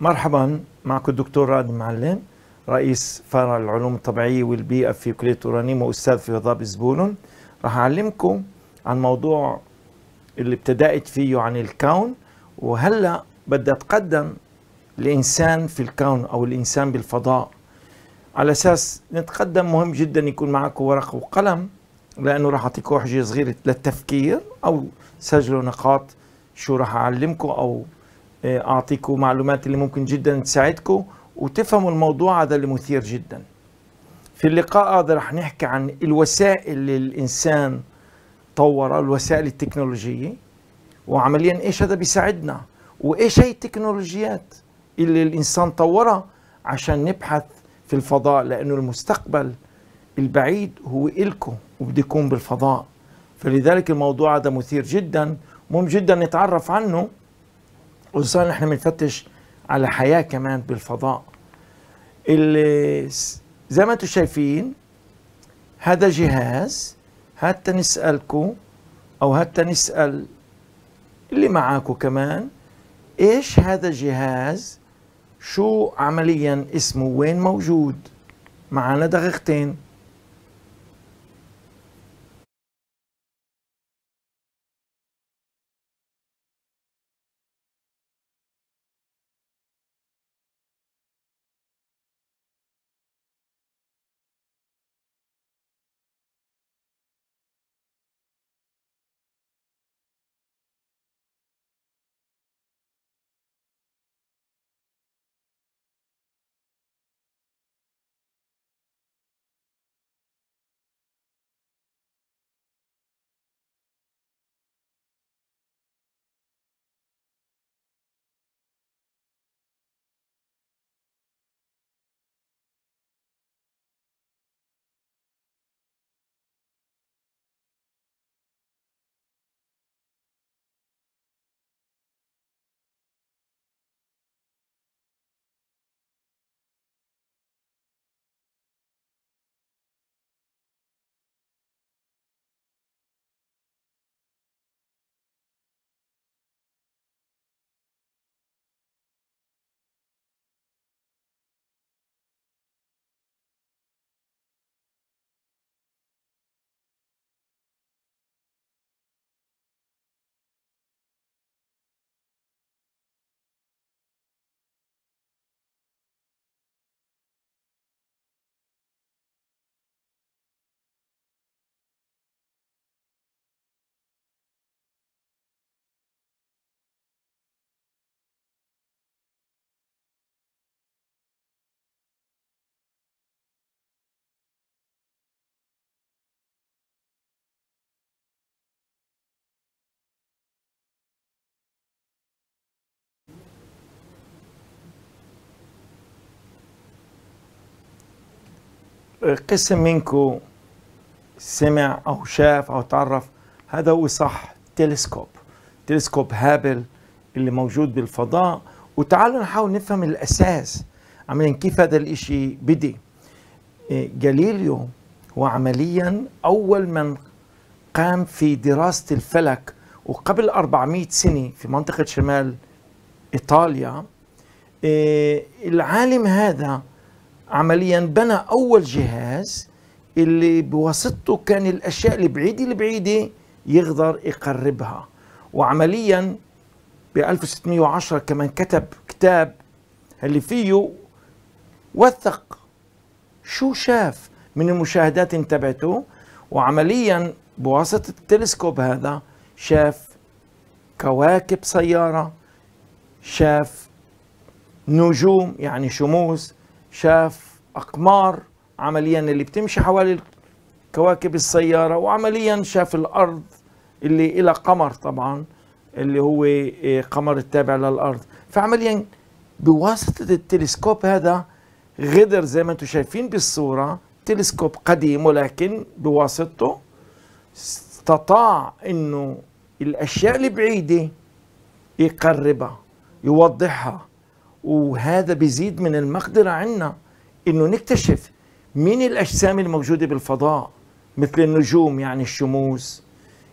مرحبا معكم الدكتور راد معلم رئيس فرع العلوم الطبيعية والبيئة في كلية أورانيم وأستاذ في هضاب زبولون راح أعلمكم عن موضوع اللي ابتدأت فيه عن الكون وهلأ بدي أتقدم الإنسان في الكون أو الإنسان بالفضاء على أساس نتقدم مهم جدا يكون معكم ورقة وقلم لأنه راح أعطيكم حجة صغيرة للتفكير أو سجلوا نقاط شو راح أعلمكم أو آه، اعطيكم معلومات اللي ممكن جدا تساعدكم وتفهموا الموضوع هذا اللي مثير جدا في اللقاء هذا رح نحكي عن الوسائل اللي الانسان طورها الوسائل التكنولوجيه وعمليا ايش هذا بيساعدنا وايش هي التكنولوجيات اللي الانسان طورها عشان نبحث في الفضاء لانه المستقبل البعيد هو إلكم وبده يكون بالفضاء فلذلك الموضوع هذا مثير جدا مهم جدا نتعرف عنه وصار احنا بنفتش على حياه كمان بالفضاء اللي زي ما انتم شايفين هذا جهاز حتى نسالكم او حتى نسال اللي معاكم كمان ايش هذا الجهاز شو عمليا اسمه وين موجود معنا دقيقتين قسم منكم سمع أو شاف أو تعرف هذا هو صح تلسكوب تلسكوب هابل اللي موجود بالفضاء وتعالوا نحاول نفهم الأساس عمليا كيف هذا الإشي بدي جاليليو هو عمليا أول من قام في دراسة الفلك وقبل 400 سنة في منطقة شمال إيطاليا إيه، العالم هذا عمليا بنى أول جهاز اللي بواسطته كان الأشياء البعيدة البعيدة يقدر يقربها وعمليا ب 1610 كمان كتب كتاب اللي فيه وثق شو شاف من المشاهدات تبعته وعمليا بواسطة التلسكوب هذا شاف كواكب سيارة شاف نجوم يعني شموس شاف أقمار عمليا اللي بتمشي حوالي كواكب السيارة وعمليا شاف الأرض اللي إلى قمر طبعا اللي هو إيه، قمر التابع للأرض فعمليا بواسطة التلسكوب هذا غدر زي ما انتم شايفين بالصورة تلسكوب قديم ولكن بواسطته استطاع انه الاشياء البعيدة يقربها يوضحها وهذا بيزيد من المقدرة عنا انه نكتشف مين الاجسام الموجودة بالفضاء مثل النجوم يعني الشموس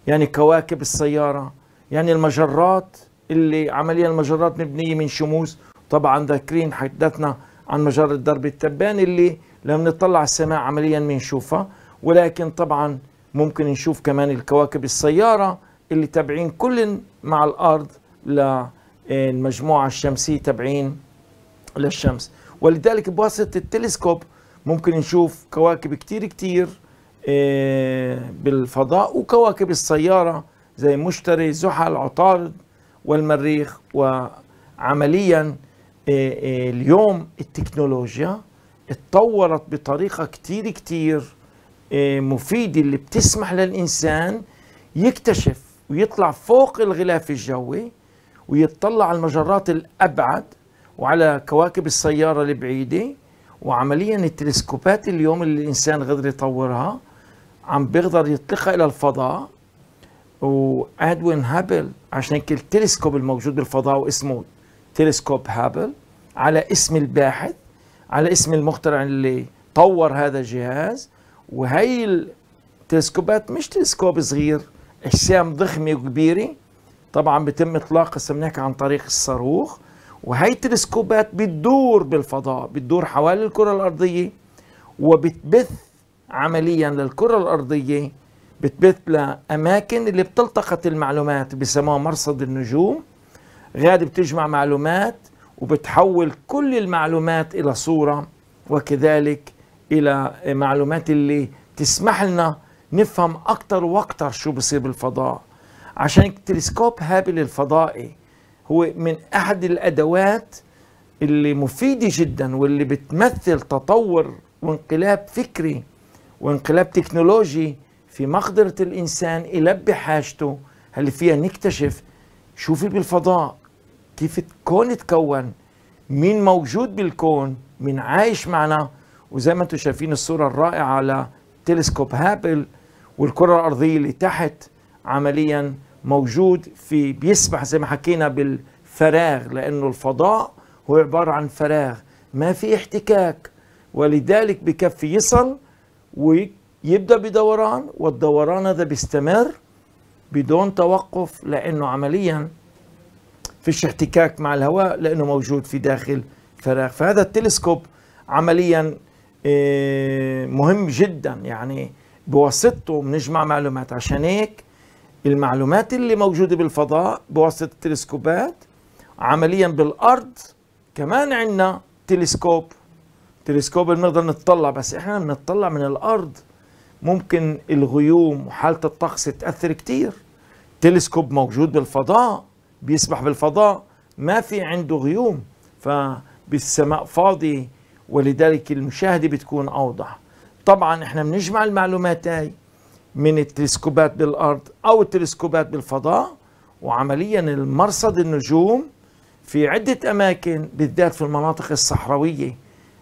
يعني كواكب السيارة يعني المجرات اللي عمليا المجرات مبنية من شموس طبعا ذاكرين حدثنا عن مجرة درب التبان اللي لما نطلع السماء عمليا بنشوفها ولكن طبعا ممكن نشوف كمان الكواكب السيارة اللي تابعين كل مع الأرض ل المجموعة الشمسية تبعين للشمس ولذلك بواسطة التلسكوب ممكن نشوف كواكب كتير كتير آه، بالفضاء وكواكب السيارة زي مشتري زحل عطارد والمريخ وعمليا آه، آه، اليوم التكنولوجيا اتطورت بطريقة كتير كتير مفيدة اللي بتسمح للإنسان يكتشف ويطلع فوق الغلاف الجوي ويطلع على المجرات الأبعد وعلى كواكب السيارة البعيدة وعمليا التلسكوبات اليوم اللي الإنسان قدر يطورها عم بيقدر يطلقها إلى الفضاء وادوين هابل عشان هيك التلسكوب الموجود بالفضاء واسمه تلسكوب هابل على اسم الباحث على اسم المخترع اللي طور هذا الجهاز وهي التلسكوبات مش تلسكوب صغير اجسام ضخمه وكبيره طبعا بيتم اطلاق السمناك عن طريق الصاروخ وهي التلسكوبات بتدور بالفضاء بتدور حوالي الكره الارضيه وبتبث عمليا للكره الارضيه بتبث لاماكن اللي بتلتقط المعلومات بسموها مرصد النجوم غادي بتجمع معلومات وبتحول كل المعلومات الى صوره وكذلك الى معلومات اللي تسمح لنا نفهم أكثر وأكثر شو بصير بالفضاء عشان تلسكوب هابل الفضائي هو من أحد الأدوات اللي مفيدة جدا واللي بتمثل تطور وانقلاب فكري وانقلاب تكنولوجي في مقدرة الإنسان يلبي حاجته اللي فيها نكتشف شوفي بالفضاء كيف الكون تكون مين موجود بالكون مين عايش معنا وزي ما انتم شايفين الصورة الرائعة على تلسكوب هابل والكرة الأرضية اللي تحت عملياً موجود في بيسبح زي ما حكينا بالفراغ لانه الفضاء هو عباره عن فراغ ما في احتكاك ولذلك بكفي يصل ويبدا بدوران والدوران هذا بيستمر بدون توقف لانه عمليا فيش احتكاك مع الهواء لانه موجود في داخل فراغ فهذا التلسكوب عمليا آه، مهم جدا يعني بواسطته بنجمع معلومات عشان هيك المعلومات اللي موجودة بالفضاء بواسطة التلسكوبات عمليا بالأرض كمان عندنا تلسكوب تلسكوب بنقدر نتطلع بس احنا بنتطلع من الأرض ممكن الغيوم وحالة الطقس تأثر كتير تلسكوب موجود بالفضاء بيسبح بالفضاء ما في عنده غيوم فبالسماء فاضي ولذلك المشاهدة بتكون أوضح طبعا احنا بنجمع المعلومات هاي من التلسكوبات بالارض او التلسكوبات بالفضاء وعمليا المرصد النجوم في عده اماكن بالذات في المناطق الصحراويه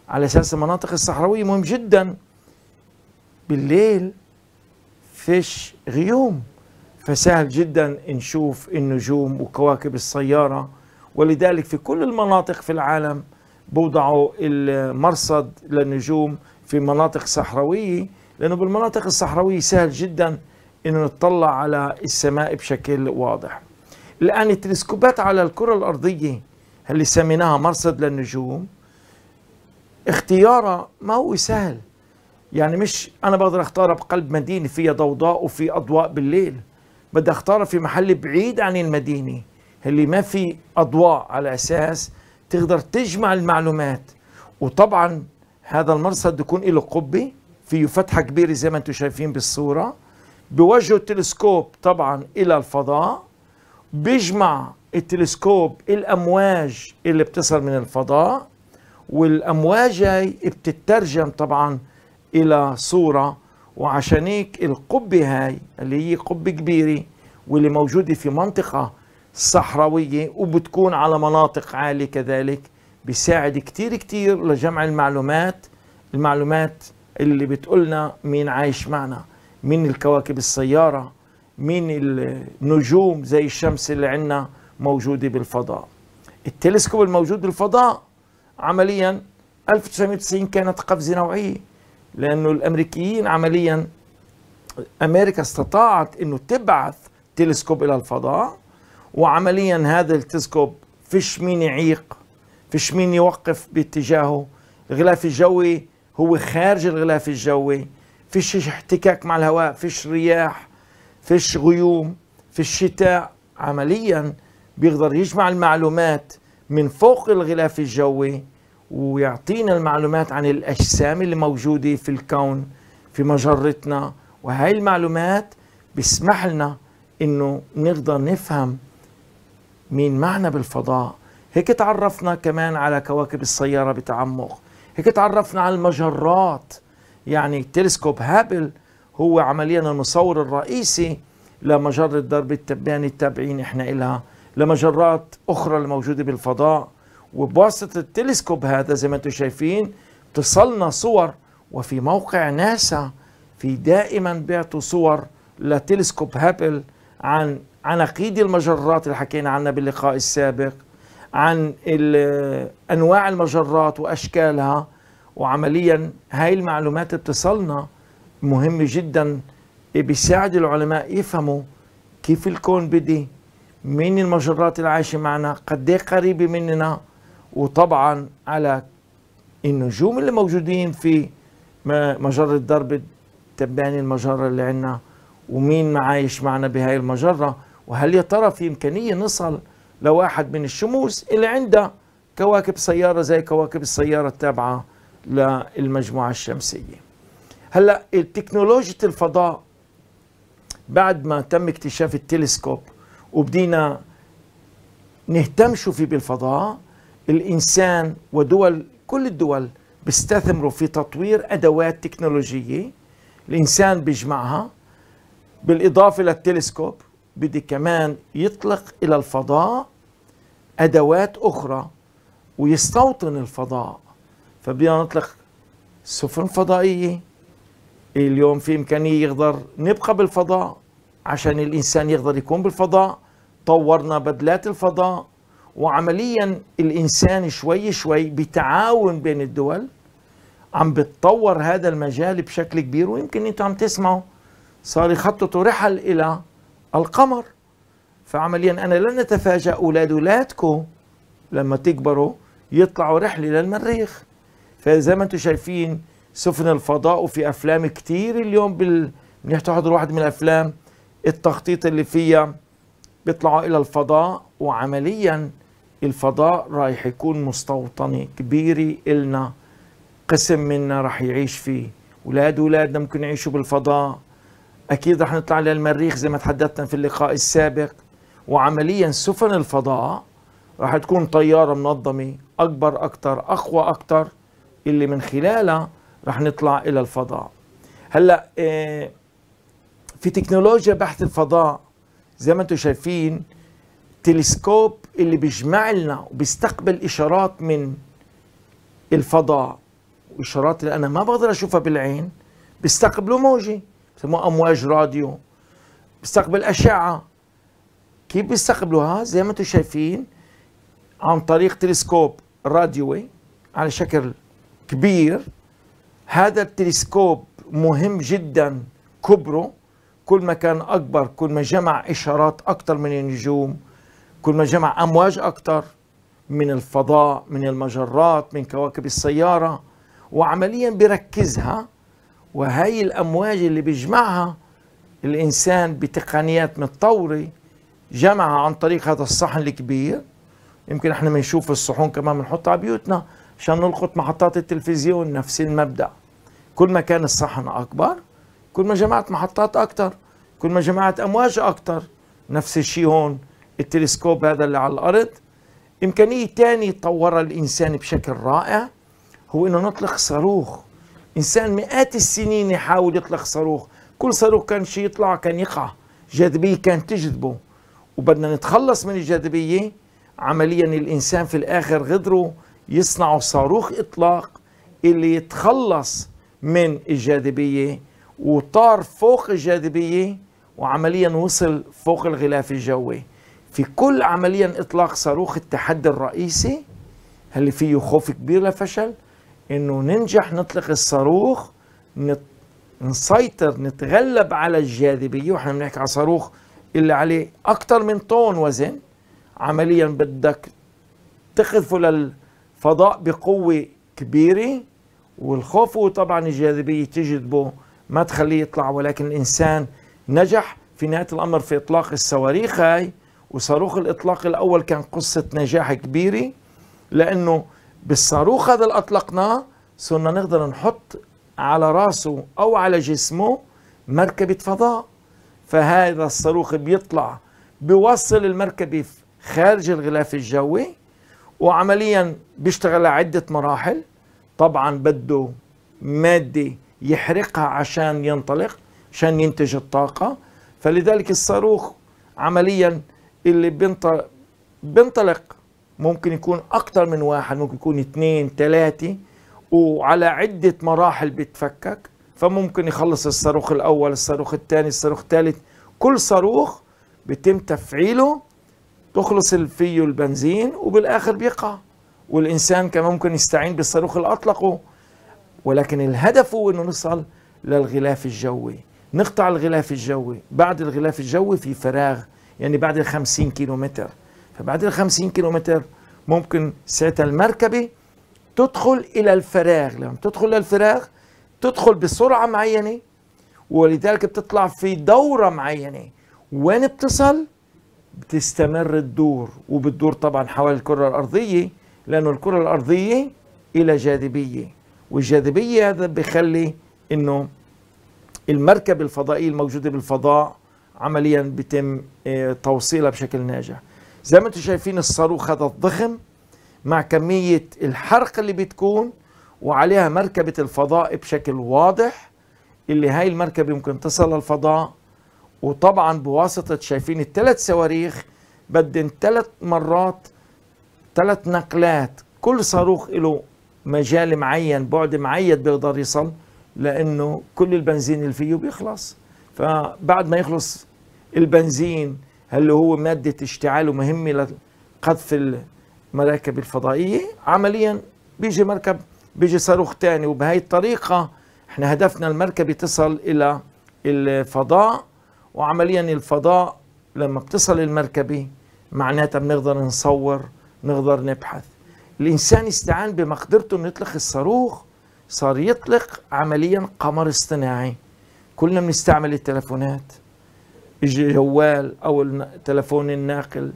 على اساس المناطق الصحراويه مهم جدا بالليل فيش غيوم فسهل جدا نشوف النجوم وكواكب السياره ولذلك في كل المناطق في العالم بوضعوا المرصد للنجوم في مناطق صحراويه لأنه بالمناطق الصحراوية سهل جدا أنه نطلع على السماء بشكل واضح الآن التلسكوبات على الكرة الأرضية اللي سميناها مرصد للنجوم اختيارها ما هو سهل يعني مش أنا بقدر اختارها بقلب مدينة فيها ضوضاء وفي أضواء بالليل بدي اختارها في محل بعيد عن المدينة اللي ما في أضواء على أساس تقدر تجمع المعلومات وطبعا هذا المرصد يكون له قبه فيه فتحة كبيرة زي ما انتم شايفين بالصورة بوجهوا التلسكوب طبعا إلى الفضاء بيجمع التلسكوب الأمواج اللي بتصل من الفضاء والأمواج هي بتترجم طبعا إلى صورة وعشان هيك القبة هاي اللي هي قبة كبيرة واللي موجودة في منطقة صحراوية وبتكون على مناطق عالية كذلك بيساعد كتير كتير لجمع المعلومات المعلومات اللي بتقولنا مين عايش معنا مين الكواكب السيارة مين النجوم زي الشمس اللي عندنا موجودة بالفضاء التلسكوب الموجود بالفضاء عمليا 1990 كانت قفزة نوعية لأنه الأمريكيين عمليا أمريكا استطاعت أنه تبعث تلسكوب إلى الفضاء وعمليا هذا التلسكوب فيش مين يعيق فيش مين يوقف باتجاهه الغلاف الجوي هو خارج الغلاف الجوي فيش احتكاك مع الهواء فيش رياح فيش غيوم في الشتاء عمليا بيقدر يجمع المعلومات من فوق الغلاف الجوي ويعطينا المعلومات عن الأجسام اللي موجودة في الكون في مجرتنا وهي المعلومات بيسمح لنا انه نقدر نفهم مين معنا بالفضاء هيك تعرفنا كمان على كواكب السيارة بتعمق هيك تعرفنا على المجرات يعني تلسكوب هابل هو عمليا المصور الرئيسي لمجرة درب التبان التابعين احنا إلها لمجرات أخرى الموجودة بالفضاء وبواسطة التلسكوب هذا زي ما انتم شايفين تصلنا صور وفي موقع ناسا في دائما بيعطوا صور لتلسكوب هابل عن عناقيد المجرات اللي حكينا عنها باللقاء السابق عن انواع المجرات واشكالها وعمليا هاي المعلومات بتصلنا مهم جدا بيساعد العلماء يفهموا كيف الكون بدي مين المجرات اللي عايشه معنا قد ايه قريبه مننا وطبعا على النجوم اللي موجودين في مجرة درب تباني المجرة اللي عنا ومين معايش معنا بهاي المجرة وهل يا ترى في إمكانية نصل لواحد من الشموس اللي عندها كواكب سيارة زي كواكب السيارة التابعة للمجموعة الشمسية هلا تكنولوجيا الفضاء بعد ما تم اكتشاف التلسكوب وبدينا نهتم شو في بالفضاء الانسان ودول كل الدول بيستثمروا في تطوير ادوات تكنولوجيه الانسان بيجمعها بالاضافه للتلسكوب بدي كمان يطلق إلى الفضاء أدوات أخرى ويستوطن الفضاء فبدنا نطلق سفن فضائية اليوم في إمكانية يقدر نبقى بالفضاء عشان الإنسان يقدر يكون بالفضاء طورنا بدلات الفضاء وعمليا الإنسان شوي شوي بتعاون بين الدول عم بتطور هذا المجال بشكل كبير ويمكن انتم عم تسمعوا صار يخططوا رحل إلى القمر فعمليا أنا لن أتفاجأ أولاد أولادكم لما تكبروا يطلعوا رحلة للمريخ فزي ما أنتم شايفين سفن الفضاء وفي أفلام كتير اليوم بال... منيح تحضر واحد من الأفلام التخطيط اللي فيها بيطلعوا إلى الفضاء وعمليا الفضاء رايح يكون مستوطنة كبيرة إلنا قسم منا راح يعيش فيه ولاد ولادنا ممكن يعيشوا بالفضاء أكيد رح نطلع للمريخ زي ما تحدثنا في اللقاء السابق وعمليا سفن الفضاء رح تكون طيارة منظمة أكبر أكتر أقوى أكتر اللي من خلالها رح نطلع إلى الفضاء هلأ آه، في تكنولوجيا بحث الفضاء زي ما انتم شايفين تلسكوب اللي بيجمع لنا وبيستقبل إشارات من الفضاء وإشارات اللي أنا ما بقدر أشوفها بالعين بيستقبلوا موجة بسموها امواج راديو بيستقبل اشعه كيف بيستقبلوها زي ما انتم شايفين عن طريق تلسكوب راديوي على شكل كبير هذا التلسكوب مهم جدا كبره كل ما كان اكبر كل ما جمع اشارات اكثر من النجوم كل ما جمع امواج اكثر من الفضاء من المجرات من كواكب السياره وعمليا بركزها وهي الأمواج اللي بيجمعها الإنسان بتقنيات متطورة جمعها عن طريق هذا الصحن الكبير يمكن احنا بنشوف الصحون كمان بنحطها على بيوتنا عشان نلقط محطات التلفزيون نفس المبدأ كل ما كان الصحن أكبر كل ما جمعت محطات اكثر كل ما جمعت أمواج اكثر نفس الشيء هون التلسكوب هذا اللي على الأرض إمكانية ثانيه طورها الإنسان بشكل رائع هو أنه نطلق صاروخ إنسان مئات السنين يحاول يطلق صاروخ كل صاروخ كان شيء يطلع كان يقع جاذبية كانت تجذبه وبدنا نتخلص من الجاذبية عمليا الإنسان في الآخر غدروا يصنعوا صاروخ إطلاق اللي يتخلص من الجاذبية وطار فوق الجاذبية وعمليا وصل فوق الغلاف الجوي في كل عمليا إطلاق صاروخ التحدي الرئيسي اللي فيه خوف كبير لفشل انه ننجح نطلق الصاروخ نت... نسيطر نتغلب على الجاذبيه واحنا بنحكي على صاروخ اللي عليه اكثر من طن وزن عمليا بدك تخذفه للفضاء بقوه كبيره والخوف هو طبعا الجاذبيه تجذبه ما تخليه يطلع ولكن الانسان نجح في نهايه الامر في اطلاق الصواريخ هاي وصاروخ الاطلاق الاول كان قصه نجاح كبيره لانه بالصاروخ هذا اللي أطلقناه صرنا نقدر نحط على راسه أو على جسمه مركبة فضاء فهذا الصاروخ بيطلع بيوصل المركبة خارج الغلاف الجوي وعمليا بيشتغل على عدة مراحل طبعا بده مادة يحرقها عشان ينطلق عشان ينتج الطاقة فلذلك الصاروخ عمليا اللي بينطلق ممكن يكون اكثر من واحد ممكن يكون اثنين ثلاثة وعلى عدة مراحل بتفكك فممكن يخلص الصاروخ الأول الصاروخ الثاني الصاروخ الثالث كل صاروخ بيتم تفعيله تخلص فيه البنزين وبالآخر بيقع والإنسان كمان ممكن يستعين بالصاروخ اللي أطلقه ولكن الهدف هو أنه نصل للغلاف الجوي نقطع الغلاف الجوي بعد الغلاف الجوي في فراغ يعني بعد 50 كيلومتر فبعد ال 50 كيلو متر ممكن ساعتها المركبه تدخل الى الفراغ لما تدخل للفراغ تدخل بسرعه معينه ولذلك بتطلع في دوره معينه وين بتصل بتستمر تدور وبتدور طبعا حول الكره الارضيه لانه الكره الارضيه الى جاذبيه والجاذبيه هذا بخلي انه المركبه الفضائيه الموجوده بالفضاء عمليا بيتم آه، توصيلها بشكل ناجح زي ما انتم شايفين الصاروخ هذا الضخم مع كمية الحرق اللي بتكون وعليها مركبة الفضاء بشكل واضح اللي هاي المركبة ممكن تصل للفضاء وطبعا بواسطة شايفين الثلاث صواريخ بدن ثلاث مرات ثلاث نقلات كل صاروخ له مجال معين بعد معين بيقدر يصل لانه كل البنزين اللي فيه بيخلص فبعد ما يخلص البنزين هل هو مادة اشتعاله مهمة لقذف المراكب الفضائية عمليا بيجي مركب بيجي صاروخ تاني وبهي الطريقة احنا هدفنا المركبة تصل إلى الفضاء وعمليا الفضاء لما بتصل المركبة معناتها بنقدر نصور نقدر نبحث الإنسان استعان بمقدرته أنه يطلق الصاروخ صار يطلق عمليا قمر اصطناعي كلنا بنستعمل التلفونات الجوال او التلفون الناقل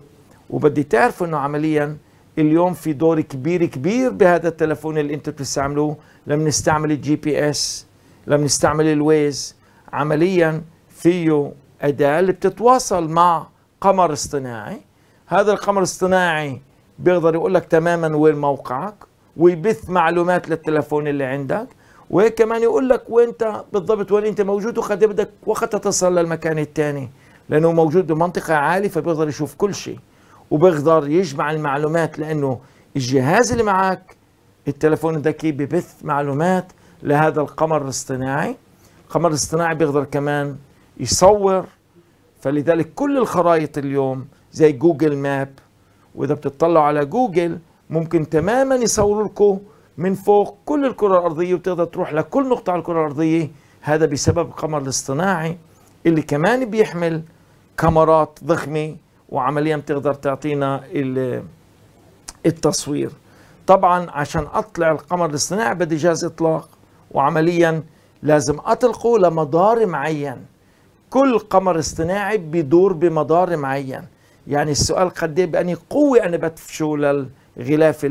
وبدي تعرفوا انه عمليا اليوم في دور كبير كبير بهذا التلفون اللي انتم بتستعملوه لما نستعمل الجي بي اس لما نستعمل الويز عمليا فيه اداه اللي بتتواصل مع قمر اصطناعي هذا القمر الاصطناعي بيقدر يقول لك تماما وين موقعك ويبث معلومات للتلفون اللي عندك وكمان يقول لك وانت بالضبط وين انت موجود وقد بدك وقت تتصل للمكان الثاني لانه موجود بمنطقه عاليه فبيقدر يشوف كل شيء وبيقدر يجمع المعلومات لانه الجهاز اللي معك التلفون الذكي ببث معلومات لهذا القمر الاصطناعي القمر الاصطناعي بيقدر كمان يصور فلذلك كل الخرائط اليوم زي جوجل ماب واذا بتطلعوا على جوجل ممكن تماما يصوروا لكم من فوق كل الكرة الأرضية وتقدر تروح لكل نقطة على الكرة الأرضية هذا بسبب القمر الاصطناعي اللي كمان بيحمل كاميرات ضخمة وعمليا بتقدر تعطينا التصوير طبعا عشان أطلع القمر الاصطناعي بدي جهاز إطلاق وعمليا لازم أطلقه لمدار معين كل قمر اصطناعي بيدور بمدار معين يعني السؤال قد ايه بأني قوة أنا بدفشه للغلاف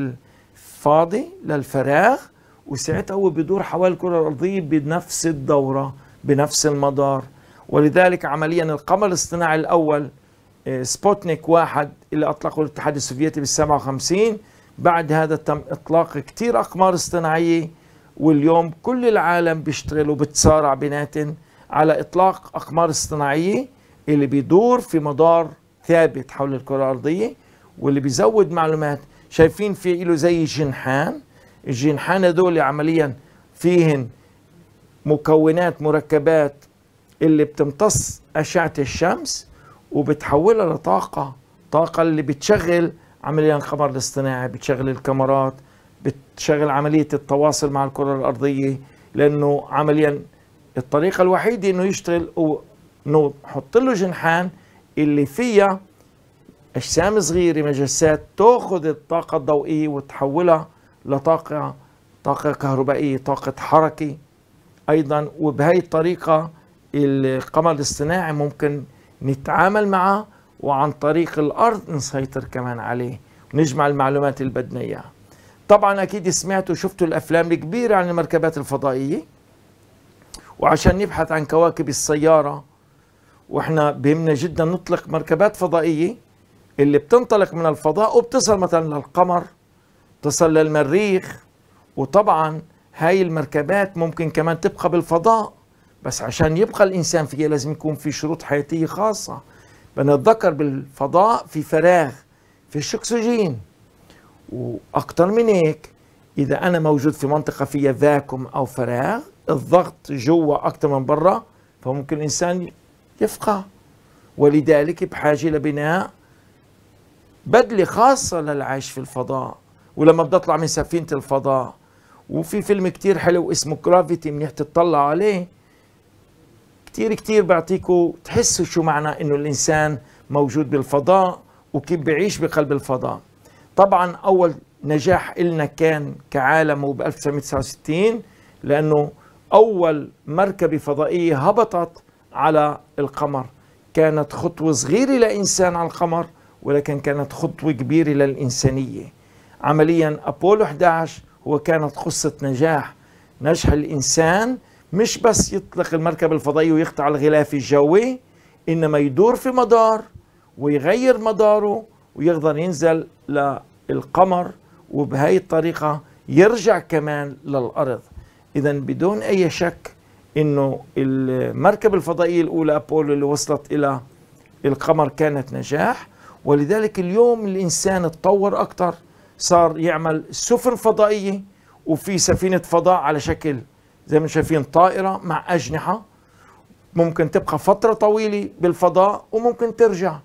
فاضي للفراغ وساعتها هو بيدور حوالي الكرة الأرضية بنفس الدورة بنفس المدار ولذلك عمليا القمر الاصطناعي الأول آه، سبوتنيك واحد اللي أطلقه الاتحاد السوفيتي بال 57 بعد هذا تم إطلاق كتير أقمار اصطناعية واليوم كل العالم بيشتغل وبتسارع بيناتن على إطلاق أقمار اصطناعية اللي بيدور في مدار ثابت حول الكرة الأرضية واللي بيزود معلومات شايفين في له زي جنحان الجنحان دول عمليا فيهن مكونات مركبات اللي بتمتص أشعة الشمس وبتحولها لطاقة طاقة اللي بتشغل عمليا القمر الاصطناعي بتشغل الكاميرات بتشغل عملية التواصل مع الكرة الأرضية لأنه عمليا الطريقة الوحيدة إنه يشتغل نحط له جنحان اللي فيها أجسام صغيرة مجسات تأخذ الطاقة الضوئية وتحولها لطاقة طاقة كهربائية طاقة حركة أيضا وبهي الطريقة القمر الاصطناعي ممكن نتعامل معه وعن طريق الأرض نسيطر كمان عليه ونجمع المعلومات اللي بدنا إياها طبعا أكيد سمعتوا وشفتوا الأفلام الكبيرة عن المركبات الفضائية وعشان نبحث عن كواكب السيارة واحنا بهمنا جدا نطلق مركبات فضائية اللي بتنطلق من الفضاء وبتصل مثلا للقمر تصل للمريخ وطبعا هاي المركبات ممكن كمان تبقى بالفضاء بس عشان يبقى الإنسان فيها لازم يكون في شروط حياتية خاصة بنتذكر بالفضاء في فراغ فيش أكسجين واكثر من هيك إذا أنا موجود في منطقة فيها فاكوم أو فراغ الضغط جوا اكثر من برا فممكن الإنسان يفقع ولذلك بحاجة لبناء بدلة خاصة للعيش في الفضاء ولما بدي اطلع من سفينة الفضاء وفي فيلم كتير حلو اسمه كرافيتي منيح تطلع عليه كتير كتير بعطيكوا تحسوا شو معنى انه الانسان موجود بالفضاء وكيف بيعيش بقلب الفضاء طبعا اول نجاح إلنا كان كعالم وب 1969 لأنه أول مركبة فضائية هبطت على القمر كانت خطوة صغيرة لإنسان على القمر ولكن كانت خطوة كبيرة للإنسانية عمليا أبولو 11 هو كانت قصة نجاح نجح الإنسان مش بس يطلق المركبة الفضائية ويقطع الغلاف الجوي إنما يدور في مدار ويغير مداره ويقدر ينزل للقمر وبهي الطريقة يرجع كمان للأرض إذا بدون أي شك إنه المركبة الفضائية الأولى أبولو اللي وصلت إلى القمر كانت نجاح ولذلك اليوم الإنسان اتطور اكثر صار يعمل سفن فضائية وفي سفينة فضاء على شكل زي ما شايفين طائرة مع أجنحة ممكن تبقى فترة طويلة بالفضاء وممكن ترجع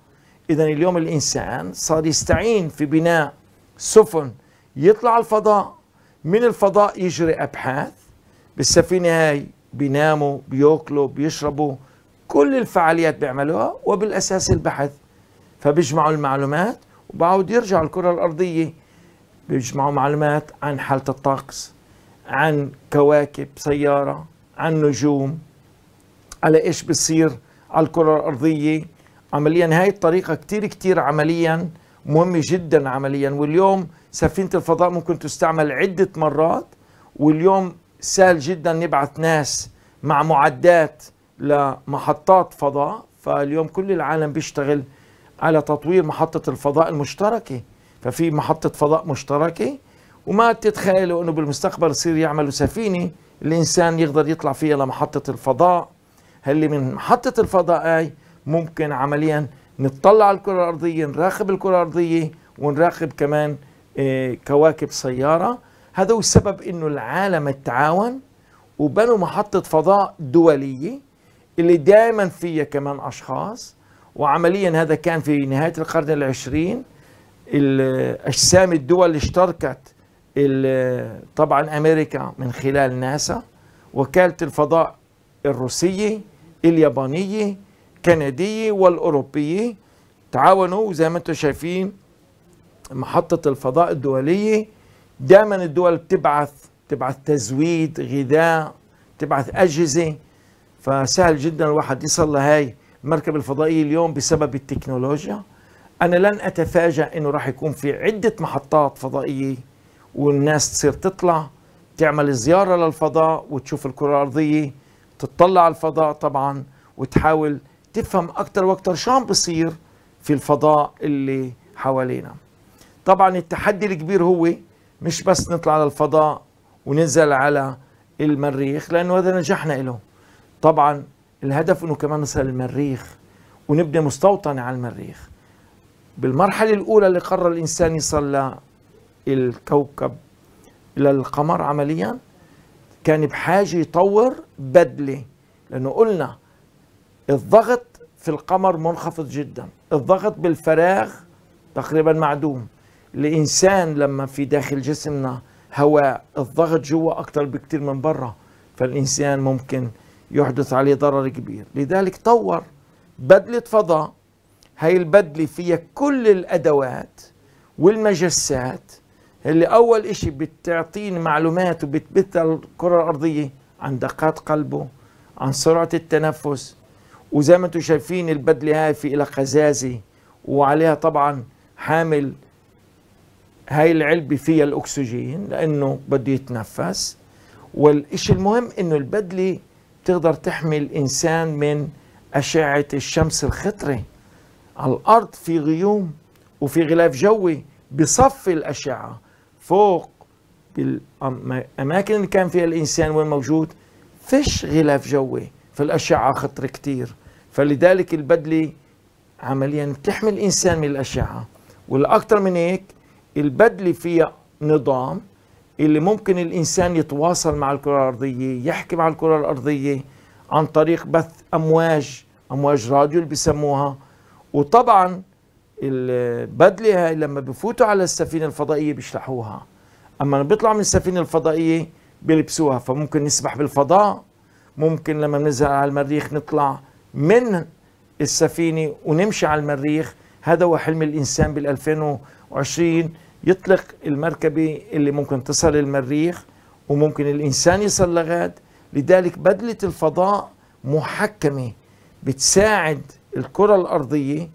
إذا اليوم الإنسان صار يستعين في بناء سفن يطلع الفضاء من الفضاء يجري أبحاث بالسفينة هاي بيناموا بياكلوا بيشربوا كل الفعاليات بيعملوها وبالأساس البحث فبيجمعوا المعلومات وبعود يرجعوا الكرة الأرضية بيجمعوا معلومات عن حالة الطقس عن كواكب سيارة عن نجوم على إيش بصير على الكرة الأرضية عمليا هاي الطريقة كتير كتير عمليا مهمة جدا عمليا واليوم سفينة الفضاء ممكن تستعمل عدة مرات واليوم سهل جدا نبعث ناس مع معدات لمحطات فضاء فاليوم كل العالم بيشتغل على تطوير محطة الفضاء المشتركة ففي محطة فضاء مشتركة وما تتخيلوا أنه بالمستقبل يصير يعملوا سفينة الإنسان يقدر يطلع فيها لمحطة الفضاء هل من محطة الفضاء أي ممكن عمليا نطلع على الكرة الأرضية نراقب الكرة الأرضية ونراقب كمان آه، كواكب سيارة هذا هو السبب أنه العالم التعاون وبنوا محطة فضاء دولية اللي دائما فيها كمان أشخاص وعمليا هذا كان في نهاية القرن العشرين أجسام الدول اشتركت طبعا أمريكا من خلال ناسا وكالة الفضاء الروسية اليابانية الكندية والأوروبية تعاونوا زي ما انتم شايفين محطة الفضاء الدولية دائما الدول بتبعث تبعث تزويد غذاء تبعث أجهزة فسهل جدا الواحد يصل لهاي المركبة الفضائية اليوم بسبب التكنولوجيا أنا لن أتفاجأ أنه راح يكون في عدة محطات فضائية والناس تصير تطلع تعمل زيارة للفضاء وتشوف الكرة الأرضية تطلع على الفضاء طبعا وتحاول تفهم أكثر وأكثر شو عم بصير في الفضاء اللي حوالينا طبعا التحدي الكبير هو مش بس نطلع للفضاء وننزل على المريخ لأنه هذا نجحنا له طبعا الهدف انه كمان نصل للمريخ ونبني مستوطنة على المريخ بالمرحلة الأولى اللي قرر الإنسان يصل الكوكب إلى القمر عمليا كان بحاجة يطور بدلة لأنه قلنا الضغط في القمر منخفض جدا الضغط بالفراغ تقريبا معدوم الإنسان لما في داخل جسمنا هواء الضغط جوا أكتر بكتير من برا فالإنسان ممكن يحدث عليه ضرر كبير لذلك طور بدلة فضاء هاي البدلة فيها كل الأدوات والمجسات اللي أول إشي بتعطيني معلومات وبتبثها الكرة الأرضية عن دقات قلبه عن سرعة التنفس وزي ما انتم شايفين البدلة هاي في لها قزازة وعليها طبعا حامل هاي العلبة فيها الأكسجين لأنه بده يتنفس والإشي المهم إنه البدلة تقدر تحمي الإنسان من أشعة الشمس الخطرة على الأرض في غيوم وفي غلاف جوي بصفي الأشعة فوق بالأماكن اللي كان فيها الإنسان وين موجود فيش غلاف جوي فالأشعة خطره كتير فلذلك البدلة عمليا بتحمي الإنسان من الأشعة والاكثر من هيك البدلة فيها نظام اللي ممكن الإنسان يتواصل مع الكرة الأرضية يحكي مع الكرة الأرضية عن طريق بث أمواج أمواج راديو اللي بسموها وطبعا البدلة هاي لما بفوتوا على السفينة الفضائية بيشلحوها أما بيطلعوا من السفينة الفضائية بيلبسوها فممكن نسبح بالفضاء ممكن لما بنزل على المريخ نطلع من السفينة ونمشي على المريخ هذا هو حلم الإنسان بال 2020 يطلق المركبة اللي ممكن تصل المريخ وممكن الإنسان يصل لغاد لذلك بدلة الفضاء محكمة بتساعد الكرة الأرضية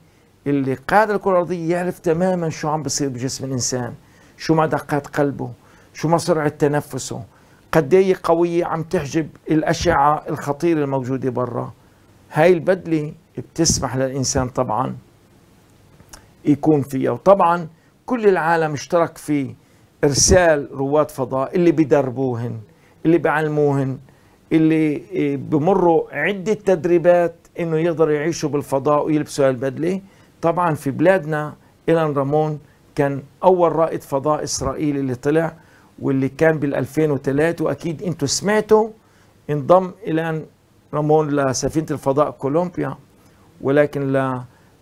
اللي قاد الكرة الأرضية يعرف تماما شو عم بصير بجسم الإنسان شو ما دقات قلبه شو ما سرعة تنفسه قد ايه قوية عم تحجب الأشعة الخطيرة الموجودة برا هاي البدلة بتسمح للإنسان طبعا يكون فيها وطبعا كل العالم اشترك في ارسال رواد فضاء اللي بيدربوهن اللي بيعلموهن اللي إيه، بمروا عده تدريبات انه يقدروا يعيشوا بالفضاء ويلبسوا البدله طبعا في بلادنا ايلان رامون كان اول رائد فضاء اسرائيلي اللي طلع واللي كان بال 2003 واكيد انتم سمعتوا انضم ايلان رامون لسفينه الفضاء كولومبيا ولكن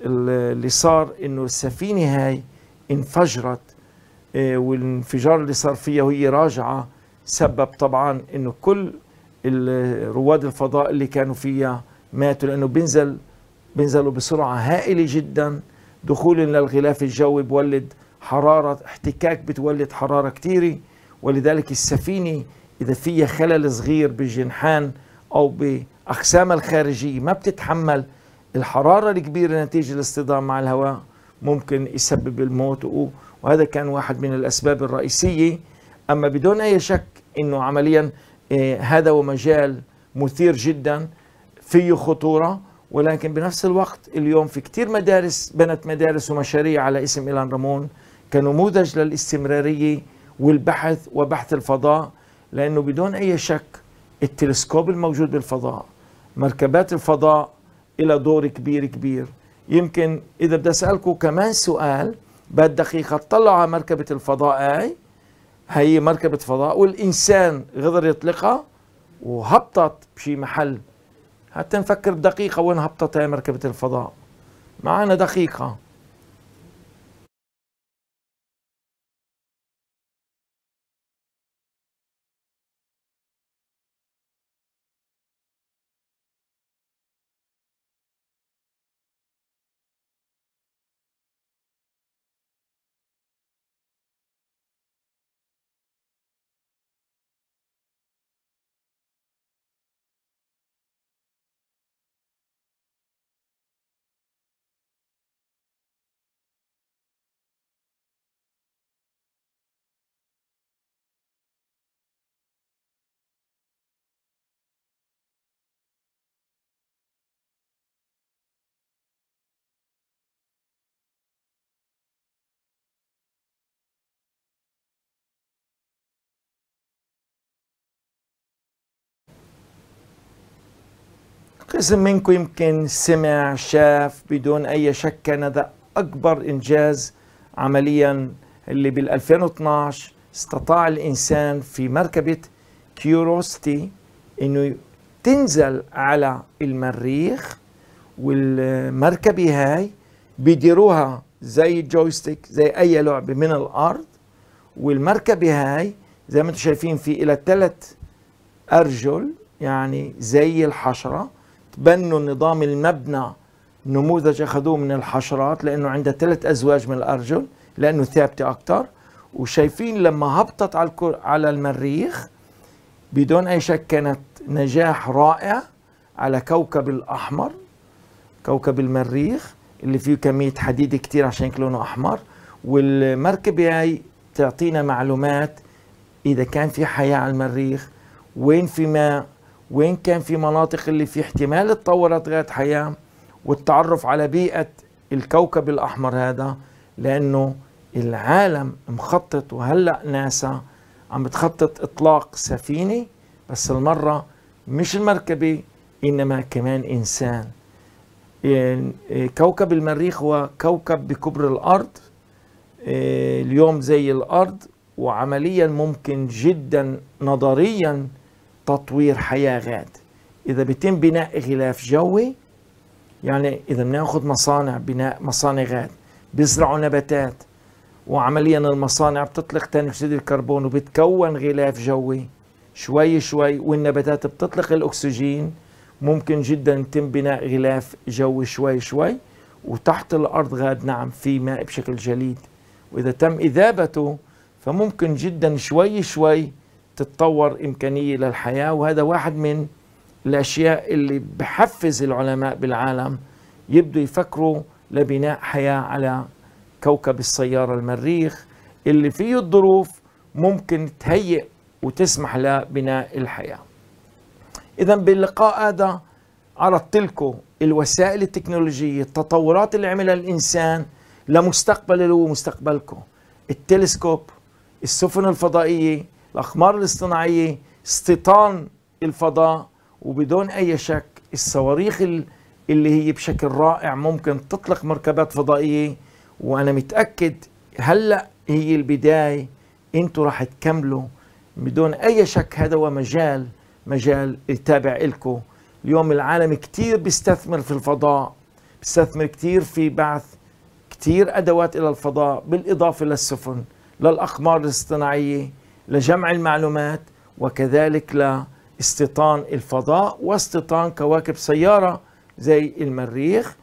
اللي صار انه السفينه هاي انفجرت آه، والانفجار اللي صار فيها وهي راجعة سبب طبعا انه كل رواد الفضاء اللي كانوا فيها ماتوا لانه بينزل بينزلوا بسرعة هائلة جدا دخول للغلاف الجوي بولد حرارة احتكاك بتولد حرارة كتيرة ولذلك السفينة إذا فيها خلل صغير بالجنحان أو بأقسامها الخارجية ما بتتحمل الحرارة الكبيرة نتيجة الاصطدام مع الهواء ممكن يسبب الموت وهذا كان واحد من الأسباب الرئيسية أما بدون أي شك أنه عمليا آه، هذا ومجال مثير جدا فيه خطورة ولكن بنفس الوقت اليوم في كتير مدارس بنت مدارس ومشاريع على اسم إيلان رامون كنموذج للاستمرارية والبحث وبحث الفضاء لأنه بدون أي شك التلسكوب الموجود بالفضاء مركبات الفضاء إلى دور كبير كبير يمكن اذا بدي اسالكم كمان سؤال بعد دقيقه اطلعوا على مركبه الفضاء هاي هي مركبه فضاء والانسان غدر يطلقها وهبطت بشي محل حتى نفكر بدقيقه وين هبطت هاي مركبه الفضاء معنا دقيقه قسم منكم يمكن سمع شاف بدون أي شك كان هذا أكبر إنجاز عمليا اللي بال 2012 استطاع الإنسان في مركبة كيوروستي إنه تنزل على المريخ والمركبة هاي بيديروها زي الجويستيك زي أي لعبة من الأرض والمركبة هاي زي ما انتم شايفين في إلى ثلاث أرجل يعني زي الحشرة بنوا النظام المبنى نموذج اخذوه من الحشرات لانه عندها ثلاث ازواج من الارجل لانه ثابته اكثر وشايفين لما هبطت على على المريخ بدون اي شك كانت نجاح رائع على كوكب الاحمر كوكب المريخ اللي فيه كميه حديد كثير عشان لونه احمر والمركبه هاي تعطينا معلومات اذا كان في حياه على المريخ وين في ماء وين كان في مناطق اللي في احتمال تطورت غاية حياة والتعرف على بيئة الكوكب الأحمر هذا لأنه العالم مخطط وهلأ ناسا عم بتخطط إطلاق سفينة بس المرة مش المركبة إنما كمان إنسان إيه، كوكب المريخ هو كوكب بكبر الأرض إيه، اليوم زي الأرض وعمليا ممكن جدا نظريا تطوير حياة غاد إذا بيتم بناء غلاف جوي يعني إذا بناخد مصانع بناء مصانع غاد بيزرعوا نباتات وعمليا المصانع بتطلق ثاني أكسيد الكربون وبتكون غلاف جوي شوي شوي والنباتات بتطلق الأكسجين ممكن جدا يتم بناء غلاف جوي شوي شوي وتحت الأرض غاد نعم في ماء بشكل جليد وإذا تم إذابته فممكن جدا شوي شوي تتطور إمكانية للحياة وهذا واحد من الأشياء اللي بحفز العلماء بالعالم يبدوا يفكروا لبناء حياة على كوكب السيارة المريخ اللي فيه الظروف ممكن تهيئ وتسمح لبناء الحياة إذا باللقاء هذا عرضت لكم الوسائل التكنولوجية التطورات اللي عملها الإنسان لمستقبل اللي هو مستقبلكم التلسكوب السفن الفضائية الأقمار الاصطناعية استيطان الفضاء وبدون أي شك الصواريخ اللي هي بشكل رائع ممكن تطلق مركبات فضائية وأنا متأكد هلأ هي البداية أنتوا راح تكملوا بدون أي شك هذا هو مجال مجال تابع إلكم اليوم العالم كتير بيستثمر في الفضاء بيستثمر كتير في بعث كتير أدوات إلى الفضاء بالإضافة للسفن للأقمار الاصطناعية لجمع المعلومات وكذلك لاستيطان الفضاء واستيطان كواكب سيارة زي المريخ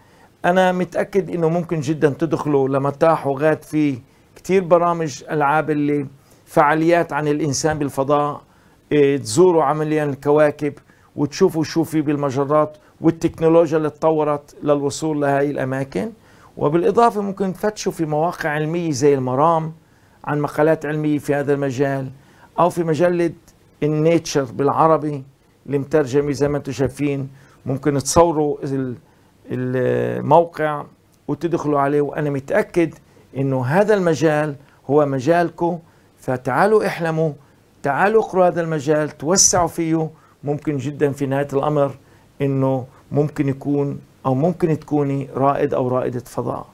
أنا متأكد أنه ممكن جدا تدخلوا لمتاح وغات في كتير برامج ألعاب اللي فعاليات عن الإنسان بالفضاء إيه، تزوروا عمليا الكواكب وتشوفوا شو في بالمجرات والتكنولوجيا اللي تطورت للوصول لهي الأماكن وبالإضافة ممكن تفتشوا في مواقع علمية زي المرام عن مقالات علمية في هذا المجال أو في مجلة النيتشر بالعربي المترجمه زي ما انتم شايفين ممكن تصوروا الموقع وتدخلوا عليه وأنا متأكد أنه هذا المجال هو مجالكم فتعالوا احلموا تعالوا اقروا هذا المجال توسعوا فيه ممكن جدا في نهاية الأمر أنه ممكن يكون أو ممكن تكوني رائد أو رائدة فضاء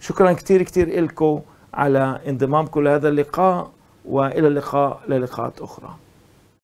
شكرا كتير كتير إلكم على انضمام كل هذا اللقاء والى اللقاء للقاءات اخرى